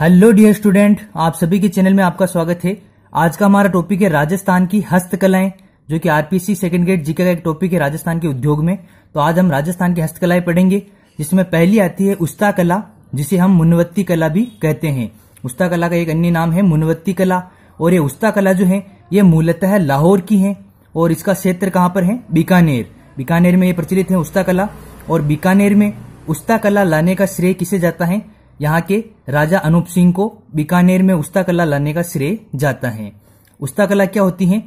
hello dear student आप सभी के चैनल में आपका स्वागत है आज का हमारा टॉपिक है राजस्थान की हस्तकलाएं जो कि आरपीसी सेकंड ग्रेड जीके का एक टॉपिक है राजस्थान के उद्योग में तो आज हम राजस्थान की हस्तकलाएं पढ़ेंगे जिसमें पहली आती है उस्ता कला जिसे हम मुनवत्ती कला भी कहते हैं उस्ता कला का एक अन्य नाम है मुनवत्ती कला और ये उस्ता कला जो है ये मूलतः लाहौर की है और इसका क्षेत्र कहाँ पर है बीकानेर बीकानेर में ये प्रचलित है उस्ता कला और बीकानेर में उस्ता कला लाने का श्रेय किसे जाता है यहाँ के राजा अनूप सिंह को बीकानेर में उस्ता कला लाने का श्रेय जाता है उस्ता कला क्या होती है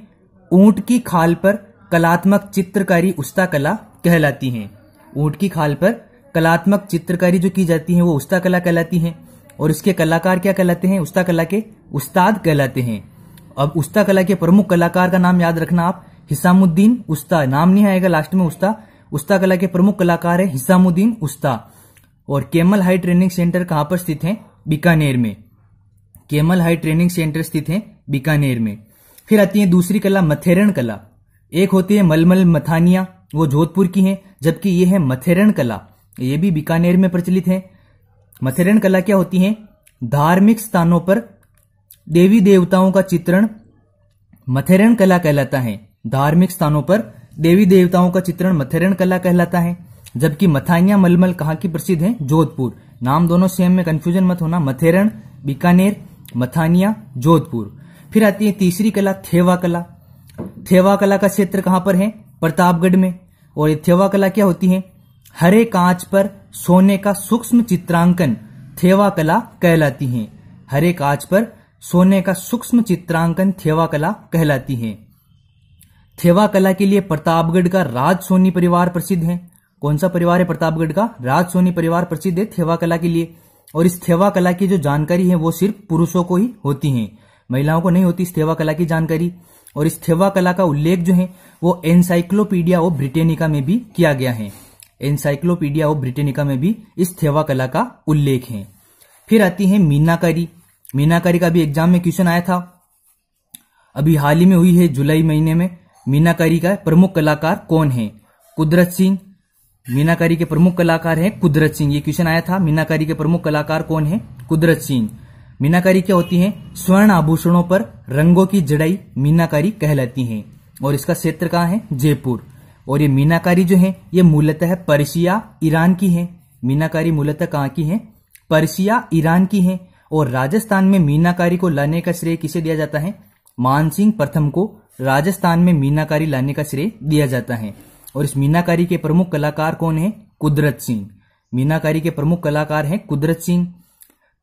ऊंट की खाल पर कलात्मक चित्रकारी उस्ता कला कहलाती है ऊंट की खाल पर कलात्मक चित्रकारी जो की जाती है वो उस्ता कला कहलाती है और इसके कलाकार क्या कहलाते हैं उस्ता कला के उस्ताद कहलाते हैं अब उस्ता कला के प्रमुख कलाकार का नाम याद रखना आप हिसामुद्दीन उस्ता नाम नहीं आएगा लास्ट में उस्ता उस्ता कला के प्रमुख कलाकार है हिसामुद्दीन उस्ता और केमल हाई ट्रेनिंग सेंटर कहां पर स्थित है बीकानेर में केमल हाई ट्रेनिंग सेंटर स्थित है बीकानेर में फिर आती है दूसरी कला मथेरन कला एक होती है मलमल मथानिया वो जोधपुर की है जबकि ये है मथेरन कला ये भी बीकानेर में प्रचलित है मथेरन कला क्या होती है धार्मिक स्थानों पर देवी देवताओं का चित्रण मथेरन कला कहलाता है धार्मिक स्थानों पर देवी देवताओं का चित्रण मथेरन कला कहलाता है जबकि मथानिया मलमल कहा की प्रसिद्ध है जोधपुर नाम दोनों सेम में कंफ्यूजन मत होना मथेरण बीकानेर मथानिया जोधपुर फिर आती है तीसरी कला थेवा कला थेवा कला का क्षेत्र कहां पर है प्रतापगढ़ में और ये थेवा कला क्या होती है हरे कांच पर सोने का सूक्ष्म चित्रांकन थेवा कला कहलाती है हरे कांच पर सोने का सूक्ष्म चित्रांकन थेवा कला कहलाती है थेवा कला के लिए प्रतापगढ़ का राज सोनी परिवार प्रसिद्ध है कौन सा परिवार है प्रतापगढ़ का राज सोनी परिवार प्रसिद्ध है थेवा कला के लिए और इस थेवा कला की जो जानकारी है वो सिर्फ पुरुषों को ही होती है महिलाओं को नहीं होती इस थेवा कला की जानकारी और इस थेवा कला का उल्लेख जो है वो एनसाइक्लोपीडिया ऑफ ब्रिटेनिका में भी किया गया है एनसाइक्लोपीडिया ऑफ ब्रिटेनिका में भी इस थेवा कला का उल्लेख है फिर आती है मीनाकारी मीनाकारी का भी एग्जाम में क्वेश्चन आया था अभी हाल ही में हुई है जुलाई महीने में मीनाकारी का प्रमुख कलाकार कौन है कुदरत सिंह मीनाकारी के प्रमुख कलाकार हैं कुदरत सिंह ये क्वेश्चन आया था मीनाकारी के प्रमुख कलाकार कौन है कुदरत सिंह मीनाकारी क्या होती है स्वर्ण आभूषणों पर रंगों की जड़ाई मीनाकारी कहलाती है और इसका क्षेत्र कहाँ है जयपुर और ये मीनाकारी जो है ये मूलतः परसिया ईरान की है मीनाकारी मूलतः कहाँ की है परसिया ईरान की है और राजस्थान में मीनाकारी को लाने का श्रेय किसे दिया जाता है मानसिंह प्रथम को राजस्थान में मीनाकारी लाने का श्रेय दिया जाता है और इस मीनाकारी के प्रमुख कलाकार कौन है कुदरत सिंह मीनाकारी के प्रमुख कलाकार हैं कुदरत सिंह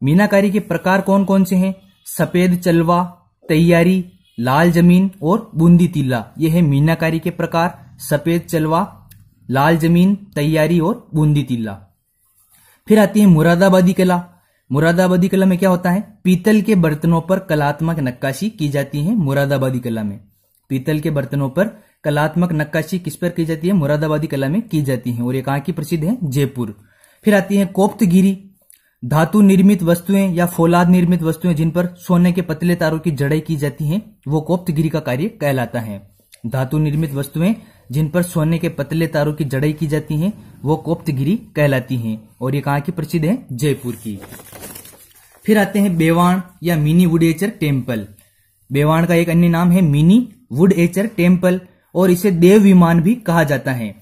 मीनाकारी के प्रकार कौन कौन से हैं सफेद चलवा तैयारी लाल जमीन और बूंदी तिल्ला ये है मीनाकारी के प्रकार सफेद चलवा लाल जमीन तैयारी और बूंदी तिल्ला फिर आती है मुरादाबादी कला मुरादाबादी कला में क्या होता है पीतल के बर्तनों पर कलात्मक नक्काशी की जाती है मुरादाबादी कला में पीतल के बर्तनों पर कलात्मक नक्काशी किस पर की जाती है मुरादाबादी कला में की जाती है और ये कहाँ की प्रसिद्ध है जयपुर फिर आती है कोप्तगिरी धातु निर्मित वस्तुएं या फोलाद निर्मित वस्तुएं जिन पर सोने के पतले तारों की जड़ाई की जाती है वो कोप्तगिरी का कार्य कहलाता है धातु निर्मित वस्तुएं जिन पर सोने के पतले तारों की जड़ाई की जाती है वो कोप्तगिरी कहलाती है और ये कहाँ की प्रसिद्ध है जयपुर की फिर आते हैं बेवाण या mini wood etcher temple Bewan का एक अन्य नाम है मिनी वुड एचर टेम्पल और इसे देव विमान भी कहा जाता है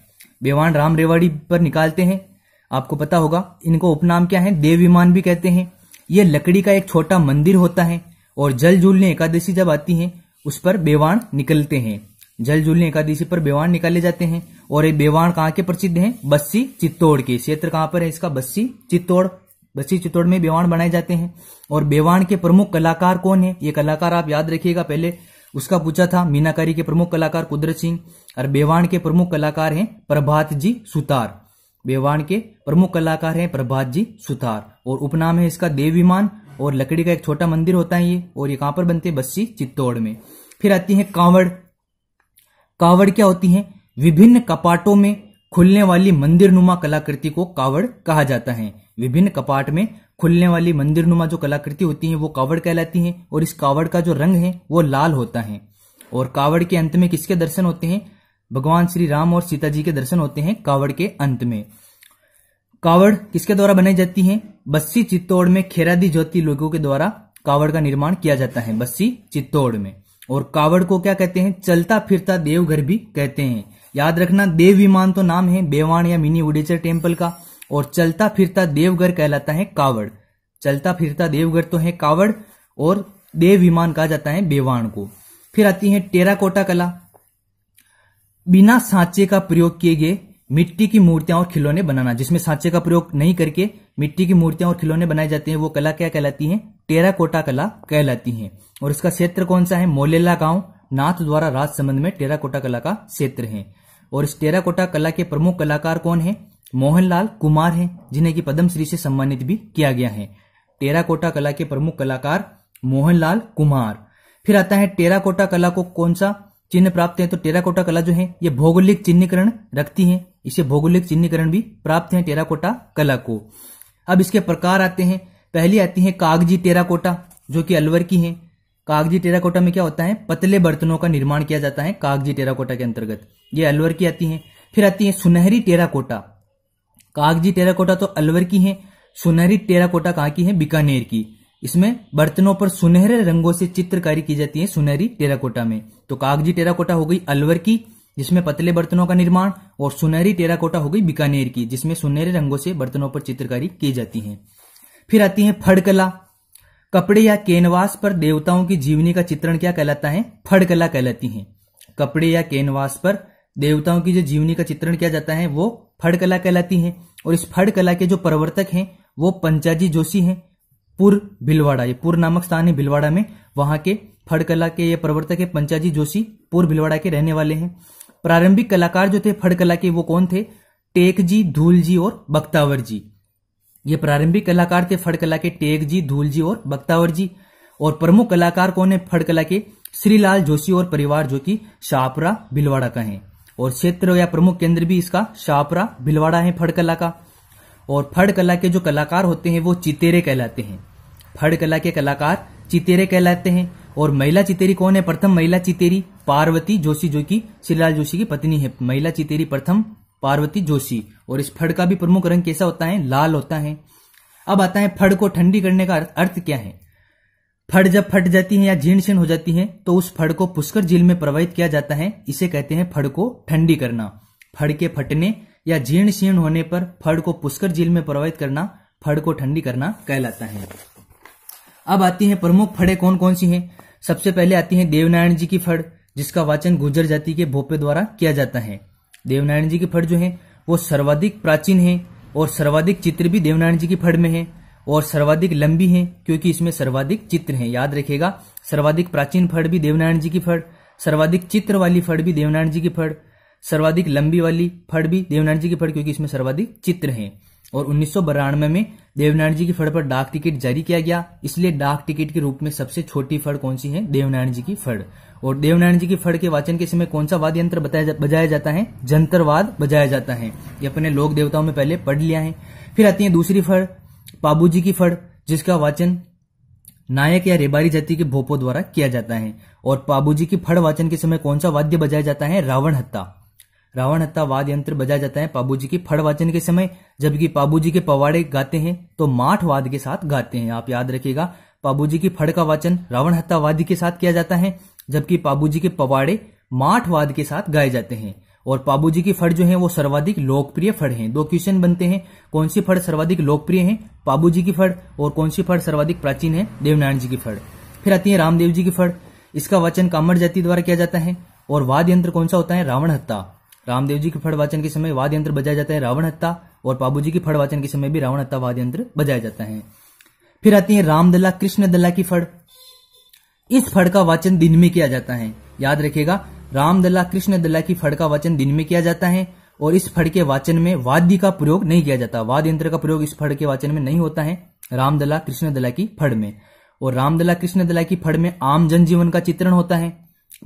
बेवान राम रेवाड़ी पर निकालते हैं आपको पता होगा इनको उपनाम क्या है देव विमान भी कहते हैं ये लकड़ी का एक छोटा मंदिर होता है और जल झूलने एकादशी जब आती है उस पर बेवाण निकलते हैं जल झूलने एकादशी पर बेवाण निकाले जाते हैं और ये बेवाण कहाँ के प्रसिद्ध हैं बस्सी चित्तौड़ के क्षेत्र कहाँ पर है इसका बस्सी चित्तौड़ बस्सी चित्तौड़ में बेवाण बनाए जाते हैं और बेवाण के प्रमुख कलाकार कौन है ये कलाकार आप याद रखिएगा पहले उसका पूछा था मीनाकारी के प्रमुख कलाकार कुदरत सिंह और बेवाण के प्रमुख कलाकार हैं प्रभात जी सुतार बेवाण के प्रमुख कलाकार हैं प्रभात जी सुतार और उपनाम है इसका देव विमान और लकड़ी का एक छोटा मंदिर होता है ये और ये कहां पर बनते हैं बस्सी चित्तौड़ में फिर आती है कांवड़ कांवड़ क्या होती है विभिन्न कपाटों में खुलने वाली मंदिर नुमा कलाकृति को कावड़ कहा जाता है विभिन्न कपाट में खुलने वाली मंदिर नुमा जो कलाकृति होती है वो कावड़ कहलाती है और इस कावड़ का जो रंग है वो लाल होता है और कावड़ के अंत में किसके दर्शन होते हैं भगवान श्री राम और सीता जी के दर्शन होते हैं कावड़ के अंत में कावड़ किसके द्वारा बनाई जाती है बस्सी चित्तौड़ में खेरादी ज्योति लोगों के द्वारा कावड़ का निर्माण किया जाता है बस्सी चित्तौड़ में और कावड़ को क्या कहते हैं चलता फिरता देवघर भी कहते हैं याद रखना देव विमान तो नाम है बेवाण या मिनी उडेचर टेम्पल का और चलता फिरता देवघर कहलाता है कावड़ चलता फिरता देवघर तो है कावड़ और देव विमान कहा जाता है बेवाण को फिर आती है टेराकोटा कला बिना सांचे का प्रयोग किए गए मिट्टी की मूर्तियां और खिलौने बनाना जिसमें सांचे का प्रयोग नहीं करके मिट्टी की मूर्तियां और खिलौने बनाए जाते हैं वो कला क्या कहलाती है टेराकोटा कला कहलाती है और इसका क्षेत्र कौन सा है मोलेला गांव नाथ द्वारा राजसमंद में टेराकोटा कला का क्षेत्र है और इस टेराकोटा कला के प्रमुख कलाकार कौन है मोहनलाल कुमार हैं जिन्हें की पद्मश्री से सम्मानित भी किया गया है टेराकोटा कला के प्रमुख कलाकार मोहनलाल कुमार फिर आता है टेराकोटा कला को कौन सा चिन्ह प्राप्त है तो टेराकोटा कला जो है ये भौगोलिक चिन्हीकरण रखती है इसे भौगोलिक चिन्हीकरण भी प्राप्त है टेराकोटा कला को अब इसके प्रकार आते हैं पहली आती है कागजी टेराकोटा जो कि अलवर की है कागजी टेराकोटा में क्या होता है पतले बर्तनों का निर्माण किया जाता है कागजी टेराकोटा के अंतर्गत ये अलवर की आती है फिर आती है सुनहरी टेराकोटा कागजी टेराकोटा तो अलवर की है सुनहरी टेराकोटा कहाँ की है बीकानेर की इसमें बर्तनों पर सुनहरे रंगों से चित्रकारी की जाती है सुनहरी टेराकोटा में तो कागजी टेराकोटा हो गई अलवर की जिसमें पतले बर्तनों का निर्माण और सुनहरी टेराकोटा हो गई बीकानेर की जिसमें सुनहरे रंगों से बर्तनों पर चित्रकारी की जाती है फिर आती है फड़कला कपड़े या कैनवास पर देवताओं की जीवनी का चित्रण क्या कहलाता है फड़कला कहलाती है कपड़े या कैनवास पर देवताओं की जो जीवनी का चित्रण किया जाता है वो फड़ कला कहलाती है और इस फड़ कला के जो प्रवर्तक हैं वो पंचाजी जोशी हैं पुर भिलवाड़ा ये पुर नामक स्थान है भिलवाड़ा में वहां के फड़ कला के ये प्रवर्तक है पंचाजी जोशी पुर भिलवाड़ा के रहने वाले हैं प्रारंभिक कलाकार जो थे फड़ कला के वो कौन थे टेक जी धूल जी और बख्तावर जी ये प्रारंभिक कलाकार थे फड़ कला के टेक जी धूल जी और बख्तावर जी और प्रमुख कलाकार कौन है फड़कला के श्रीलाल जोशी और परिवार जो कि शाहपुरा भिलवाड़ा का है और क्षेत्र या प्रमुख केंद्र भी इसका शाहपुरा भिलवाड़ा है फड़ कला का और फड़ कला के जो कलाकार होते हैं वो चितेरे कहलाते हैं फड़ कला के कलाकार चितेरे कहलाते हैं और महिला चितेरी कौन है प्रथम महिला चितेरी पार्वती जोशी जो की श्रीलाल जोशी की पत्नी है महिला चितेरी प्रथम पार्वती जोशी और इस फड़ का भी प्रमुख रंग कैसा होता है लाल होता है अब आता है फड़ को ठंडी करने का अर्थ क्या है फड़ जब फट जाती है या झीण छीण हो जाती है तो उस फड़ को पुष्कर झील में प्रवाहित किया जाता है इसे कहते हैं फड़ को ठंडी करना फड़ के फटने या जीर्ण शीर्ण होने पर फड़ को पुष्कर झील में प्रवाहित करना फड़ को ठंडी करना कहलाता है अब आती है प्रमुख फड़े कौन कौन सी हैं सबसे पहले आती है देवनारायण जी की फड़ जिसका वाचन गुजर जाति के भोपे द्वारा किया जाता है देवनारायण जी की फड़ जो है वो सर्वाधिक प्राचीन है और सर्वाधिक चित्र भी देवनारायण जी की फड़ में है और सर्वाधिक लंबी है क्योंकि इसमें सर्वाधिक चित्र हैं याद रखेगा सर्वाधिक प्राचीन फड़ भी देवनारायण जी की फड़ सर्वाधिक चित्र वाली फड़ भी देवनारायण जी की फड़ सर्वाधिक लंबी वाली फड़ भी देवनारायण जी की फड़ क्योंकि इसमें सर्वाधिक चित्र हैं और उन्नीस में देवनारायण जी की फड़ पर डाक टिकट जारी किया गया इसलिए डाक टिकट के रूप में सबसे छोटी फड़ कौन सी है देवनारायण जी की फड़ और देवनारायण जी की फड़ के वाचन के समय कौन सा वाद्य यंत्र बजाया जाता है जंतरवाद बजाया जाता है ये अपने लोक देवताओं में पहले पढ़ लिया है फिर आती है दूसरी फड़ पाबूजी की फड़ जिसका वाचन नायक या रेबारी जाति के भोपो द्वारा किया जाता है और पाबूजी की फड़ वाचन के समय कौन सा वाद्य बजाया जाता है रावण हत्ता रावण हत्ता वाद्य यंत्र बजाया जाता है पाबूजी की फड़ वाचन के समय जबकि पाबूजी के पवाड़े गाते हैं तो माठ वाद के साथ गाते हैं आप याद रखिएगा पाबूजी की फड़ का वाचन रावण हत्ता वाद्य के साथ किया जाता है जबकि पाबूजी के पवाड़े माठ वाद के साथ गाए जाते हैं और पाबूजी की फड़ जो है वो सर्वाधिक लोकप्रिय फड़ हैं दो क्वेश्चन बनते हैं कौन सी फड़ सर्वाधिक लोकप्रिय है पाबूजी की फड़ और कौन सी फड़ सर्वाधिक प्राचीन है देवनारायण जी की फड़ फिर आती है रामदेव जी की फड़ इसका वाचन कामर जाति द्वारा किया जाता है और वाद यंत्र कौन सा होता है रावण हत्ता रामदेव जी के फड़ वाचन के समय वाद यंत्र बजाया जाता है रावण हत्ता और पाबूजी की फड़ वाचन के समय भी रावण हत्ता वाद यंत्र बजाया जाता है फिर आती है रामदला कृष्ण दला की फड़ इस फड़ का वाचन दिन में किया जाता है याद रखेगा रामदला कृष्ण दला की फड़ का वाचन दिन में किया जाता है और इस फड़ के वाचन में वाद्य का प्रयोग नहीं किया जाता वाद्य यंत्र का प्रयोग इस फड़ के वाचन में नहीं होता है रामदला कृष्ण दला की फड़ में और रामदला कृष्ण दला की फड़ में आम जनजीवन का चित्रण होता है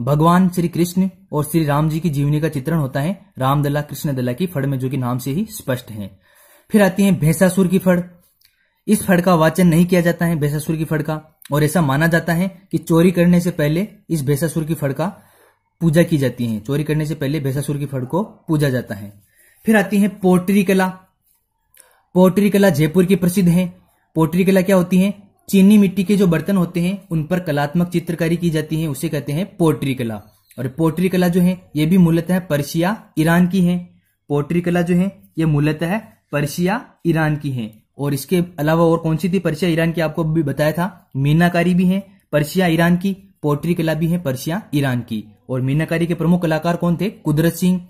भगवान श्री कृष्ण और श्री राम जी की जीवनी का चित्रण होता है रामदला कृष्ण दला की फड़ में जो कि नाम से ही स्पष्ट है फिर आती है भैंसासुर की फड़ इस फड़ का वाचन नहीं किया जाता है भैंसासुर की फड़ का और ऐसा माना जाता है कि चोरी करने से पहले इस भैंसासुर की फड़ का पूजा की जाती है चोरी करने से पहले भैसासुर की फड़ को पूजा जाता है फिर आती है पोटरी कला पोटरी कला जयपुर की प्रसिद्ध है पोटरी कला क्या होती है चीनी मिट्टी के जो बर्तन होते हैं उन पर कलात्मक चित्रकारी की जाती है उसे कहते हैं पोटरी कला और पोटरी कला जो है ये भी मूलतः पर्शिया ईरान की है पोटरी कला जो है ये मूलतः पर्शिया ईरान की है और इसके अलावा और कौन सी थी पर्शिया ईरान की आपको भी बताया था मीनाकारी भी है पर्शिया ईरान की पोटरी कला भी है पर्शिया ईरान की और मीनाकारी के प्रमुख कलाकार कौन थे कुदरत सिंह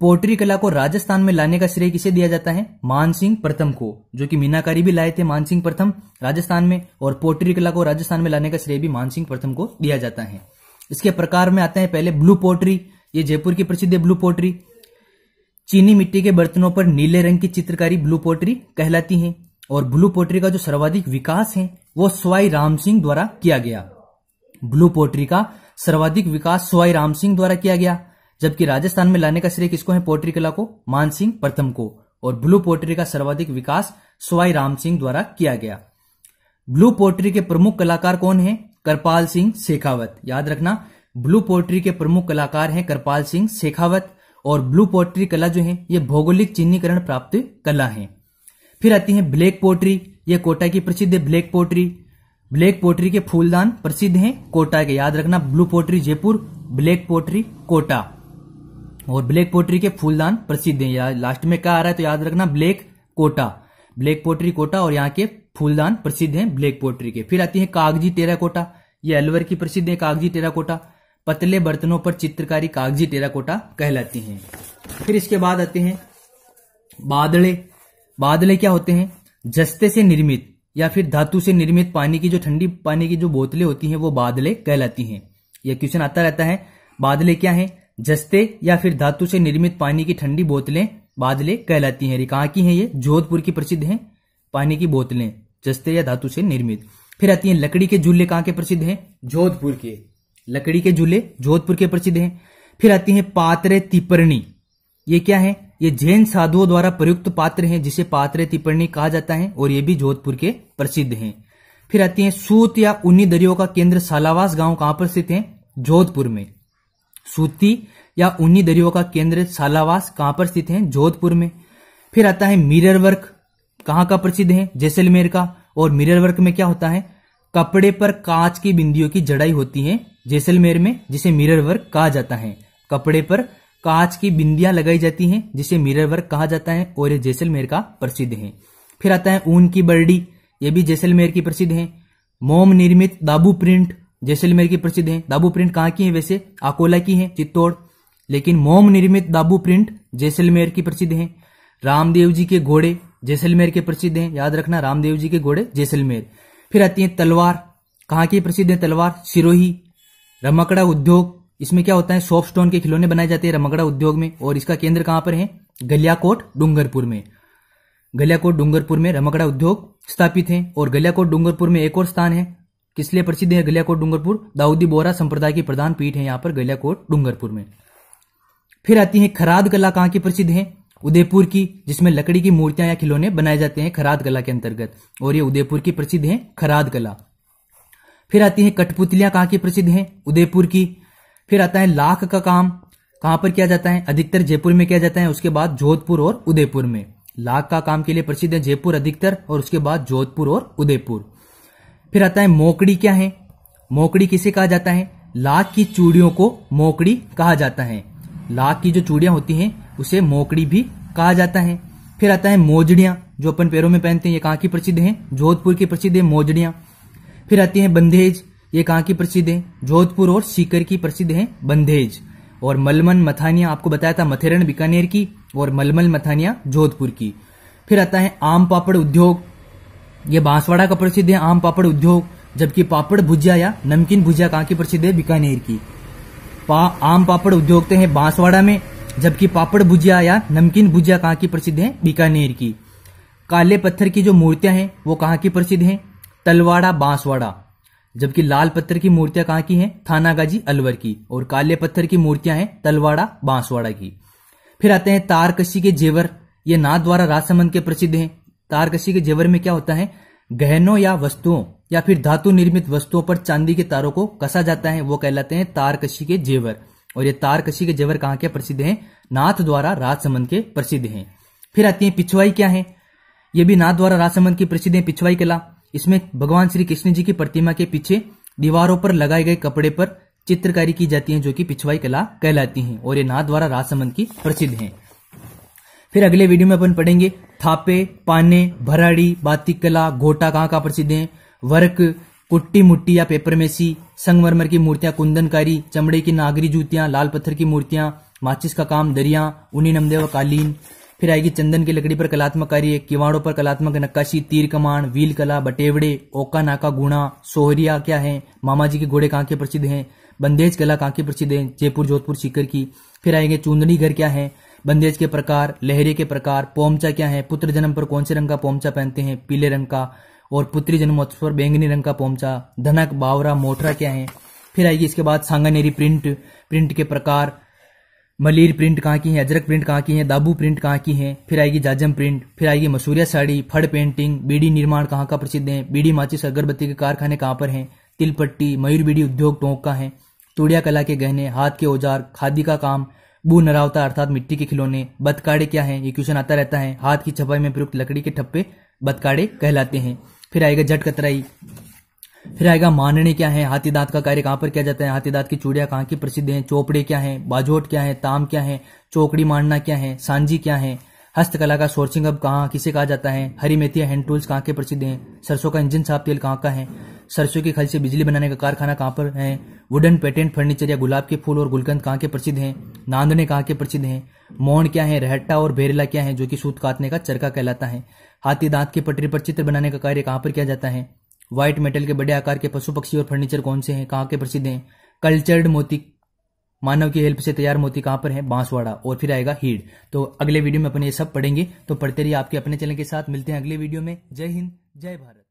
पोट्री कला को राजस्थान में लाने का श्रेय किसे दिया जाता है मानसिंह प्रथम को जो कि मीनाकारी भी लाए थे मानसिंह प्रथम राजस्थान में और पोट्री कला को राजस्थान में लाने का श्रेय भी मानसिंह प्रथम को दिया जाता है इसके प्रकार में आते हैं पहले ब्लू पोट्री ये जयपुर की प्रसिद्ध है ब्लू पोट्री चीनी मिट्टी के बर्तनों पर नीले रंग की चित्रकारी ब्लू पोट्री कहलाती है और ब्लू पोट्री का जो सर्वाधिक विकास है वो स्वाई राम सिंह द्वारा किया गया ब्लू पोट्री का सर्वाधिक विकास सुवाई राम सिंह द्वारा किया गया जबकि राजस्थान में लाने का श्रेय किसको है पोट्री कला को मान सिंह प्रथम को और ब्लू पोट्री का सर्वाधिक विकास सुवाई राम सिंह द्वारा किया गया ब्लू पोट्री के प्रमुख कलाकार कौन है करपाल सिंह शेखावत याद रखना ब्लू पोट्री के प्रमुख कलाकार हैं करपाल सिंह शेखावत और ब्लू पोट्री कला जो है ये भौगोलिक चिन्हीकरण प्राप्त कला है फिर आती है ब्लैक पोट्री ये कोटा की प्रसिद्ध ब्लैक पोट्री ब्लैक पोट्री के फूलदान प्रसिद्ध हैं कोटा के याद रखना blue pottery Jaipur black pottery Kota और ब्लैक पोट्री के फूलदान प्रसिद्ध हैं लास्ट में क्या आ रहा है तो याद रखना ब्लैक कोटा ब्लैक पोट्री कोटा और यहाँ के फूलदान प्रसिद्ध हैं ब्लैक पोट्री के फिर आती है कागजी टेरा कोटा ये अलवर की प्रसिद्ध है कागजी टेरा कोटा पतले बर्तनों पर चित्रकारी कागजी टेरा कोटा कहलाती है फिर इसके बाद आते हैं बादले बादले क्या होते हैं जस्ते से निर्मित या फिर धातु से निर्मित पानी की जो ठंडी पानी की जो बोतलें होती हैं वो बादले कहलाती हैं यह क्वेश्चन आता रहता है बादले क्या है जस्ते या फिर धातु से निर्मित पानी की ठंडी बोतलें बादले कहलाती हैं कहाँ की हैं ये जोधपुर की प्रसिद्ध हैं पानी की बोतलें जस्ते या धातु से निर्मित फिर आती है लकड़ी के झूले कहाँ के प्रसिद्ध हैं जोधपुर के लकड़ी के झूले जोधपुर के प्रसिद्ध हैं फिर आती है पात्र तिपरणी ये क्या है ये जैन साधुओं द्वारा प्रयुक्त पात्र हैं जिसे पात्र तिपर्णी कहा जाता है और ये भी जोधपुर के प्रसिद्ध हैं फिर आती है सूत या उन्नी दरियों का केंद्र सालावास गांव कहां पर स्थित है जोधपुर में सूती या उन्नी दरियों का केंद्र सालावास कहां पर स्थित है जोधपुर में फिर आता है मिरर वर्क कहां का प्रसिद्ध है जैसलमेर का और मिरर वर्क में क्या होता है कपड़े पर कांच की बिंदियों की जड़ाई होती है जैसलमेर में जिसे मिरर वर्क कहा जाता है कपड़े पर कांच की बिंदियां लगाई जाती हैं जिसे मिरर वर्क कहा जाता है और ये जैसलमेर का प्रसिद्ध है फिर आता है ऊन की बर्डी ये भी जैसलमेर की प्रसिद्ध है मोम निर्मित दाबू प्रिंट जैसलमेर की प्रसिद्ध है दाबू प्रिंट कहाँ की है वैसे अकोला की है चित्तौड़ लेकिन मोम निर्मित दाबू प्रिंट जैसलमेर की प्रसिद्ध है रामदेव जी के घोड़े जैसलमेर के प्रसिद्ध हैं याद रखना रामदेव जी के घोड़े जैसलमेर फिर आती है तलवार कहाँ की प्रसिद्ध है तलवार सिरोही रमकड़ा उद्योग इसमें क्या होता है सॉफ्ट स्टोन के खिलौने बनाए जाते हैं रमगड़ा उद्योग में और इसका केंद्र कहां पर है गलियाकोट डूंगरपुर में गलियाकोट डूंगरपुर में रमगड़ा उद्योग स्थापित है और गलियाकोट डूंगरपुर में एक और स्थान है किस लिए प्रसिद्ध है गलियाकोट डूंगरपुर दाऊदी बोरा संप्रदाय की प्रधान पीठ है यहाँ पर गलियाकोट डूंगरपुर में फिर आती है खराद कला कहाँ की प्रसिद्ध है उदयपुर की जिसमें लकड़ी की मूर्तियां या खिलौने बनाए जाते हैं खराद कला के अंतर्गत और ये उदयपुर की प्रसिद्ध है खराद कला फिर आती है कठपुतलियां कहाँ की प्रसिद्ध है उदयपुर की फिर आता है लाख का काम कहां पर किया जाता है अधिकतर जयपुर में किया जाता है उसके बाद जोधपुर और उदयपुर में लाख का काम के लिए प्रसिद्ध है जयपुर अधिकतर और उसके बाद जोधपुर और उदयपुर फिर आता है मोकड़ी क्या है मोकड़ी किसे कहा जाता है लाख की चूड़ियों को मोकड़ी कहा जाता है लाख की जो चूड़ियां होती हैं उसे मोकड़ी भी कहा जाता है फिर आता है मोजड़ियां जो अपन पैरों में पहनते हैं ये कहाँ की प्रसिद्ध है जोधपुर की प्रसिद्ध है मोजड़ियां फिर आती है बंदेज ये कहाँ की प्रसिद्ध है जोधपुर और सीकर की प्रसिद्ध है बंधेज और मलमन मथानिया आपको बताया था मथेरन बीकानेर की और मलमल मथानिया जोधपुर की फिर आता है आम पापड़ उद्योग ये बांसवाड़ा का प्रसिद्ध है आम पापड़ उद्योग जबकि पापड़ भुजिया या नमकीन भुजिया कहाँ की प्रसिद्ध है बीकानेर की पा, आम पापड़ उद्योग हैं बांसवाड़ा में जबकि पापड़ भुजिया या नमकीन भुजिया कहाँ की प्रसिद्ध है बीकानेर की काले पत्थर की जो मूर्तियां हैं वो कहाँ की प्रसिद्ध है तलवाड़ा बांसवाड़ा जबकि लाल पत्थर की मूर्तियां कहाँ की हैं थानागाजी अलवर की और काले पत्थर की मूर्तियां हैं तलवाड़ा बांसवाड़ा की फिर आते हैं तारकशी के जेवर ये नाथ द्वारा राजसमंद के प्रसिद्ध हैं तारकशी के जेवर में क्या होता है गहनों या वस्तुओं या फिर धातु निर्मित वस्तुओं पर चांदी के तारों को कसा जाता है वो कहलाते हैं तारकशी के जेवर और ये तारकशी के जेवर कहाँ के प्रसिद्ध हैं नाथ द्वारा राजसमंद के प्रसिद्ध हैं फिर आती है पिछवाई क्या है ये भी नाथ द्वारा राजसमंद की प्रसिद्ध है पिछवाई कला इसमें भगवान श्री कृष्ण जी की प्रतिमा के पीछे दीवारों पर लगाए गए कपड़े पर चित्रकारी की जाती है जो कि पिछवाई कला कहलाती है और ये नाथ द्वारा राजसमंद की प्रसिद्ध है फिर अगले वीडियो में अपन पढ़ेंगे थापे पाने भराड़ी बातिक कला घोटा कहाँ कहाँ प्रसिद्ध है वर्क कुट्टी मुट्टी या पेपर मेसी संगमरमर की मूर्तियां कुंदनकारी चमड़े की नागरी जूतियां लाल पत्थर की मूर्तियां माचिस का काम दरिया उन्नी नमदेव कालीन फिर आएगी चंदन की लकड़ी पर कलात्मक कार्य किवाड़ों पर कलात्मक नक्काशी तीर कमान व्हील कला बटेवड़े ओका नाका गुणा सोहरिया क्या है मामा जी के घोड़े कहाँ के प्रसिद्ध हैं बंदेज कला कहाँ प्रसिद्ध है जयपुर जोधपुर सीकर की फिर आएंगे चूंदनी घर क्या है बंदेज के प्रकार लहरे के प्रकार पोमचा क्या है पुत्र जन्म पर कौन से रंग का पोमचा पहनते हैं पीले रंग का और पुत्री जन्मोत्सव पर बैंगनी रंग का पोमचा धनक बावरा मोटरा क्या है फिर आएगी इसके बाद सांगानेरी प्रिंट प्रिंट के प्रकार मलीर प्रिंट कहाँ की है अजरक प्रिंट कहाँ की है दाबू प्रिंट कहाँ की है फिर आएगी जाजम प्रिंट फिर आएगी मसूरिया साड़ी फड़ पेंटिंग बीडी निर्माण कहाँ का प्रसिद्ध है बीडी माचिस अगरबत्ती के कारखाने कहाँ पर हैं तिलपट्टी मयूर बीडी उद्योग टोंक का है तुड़िया कला के गहने हाथ के औजार खादी का काम बू नरावता अर्थात मिट्टी के खिलौने बतकाड़े क्या है ये क्वेश्चन आता रहता है हाथ की छपाई में प्रयुक्त लकड़ी के ठप्पे बतकाड़े कहलाते हैं फिर आएगा जट कतराई फिर आएगा मानने क्या है हाथी दांत का कार्य कहां पर किया जाता है हाथी दांत की चूड़िया कहाँ की प्रसिद्ध है चोपड़े क्या है बाजोट क्या है ताम क्या है चौकड़ी मानना क्या है सांझी क्या है हस्तकला का सोर्सिंग अब कहाँ किसे कहा जाता है हरी मेथी हैंड टूल्स कहाँ के प्रसिद्ध हैं सरसों का इंजन साफ तेल कहाँ का है सरसों की खल से बिजली बनाने का कारखाना कहाँ पर है वुडन पेटेंट फर्नीचर या गुलाब के फूल और गुलकंद कहाँ के प्रसिद्ध हैं नांदने कहाँ के प्रसिद्ध हैं मोहन क्या है रहट्टा और भेरेला क्या है जो कि सूत काटने का चरका कहलाता है हाथी दांत की पटरी पर चित्र बनाने का कार्य कहाँ पर किया जाता है व्हाइट मेटल के बड़े आकार के पशु पक्षी और फर्नीचर कौन से हैं कहाँ के प्रसिद्ध हैं कल्चर्ड मोती मानव की हेल्प से तैयार मोती कहाँ पर है बांसवाड़ा और फिर आएगा हीड तो अगले वीडियो में अपन ये सब पढ़ेंगे तो पढ़ते रहिए आपके अपने चैनल के साथ मिलते हैं अगले वीडियो में जय हिंद जय भारत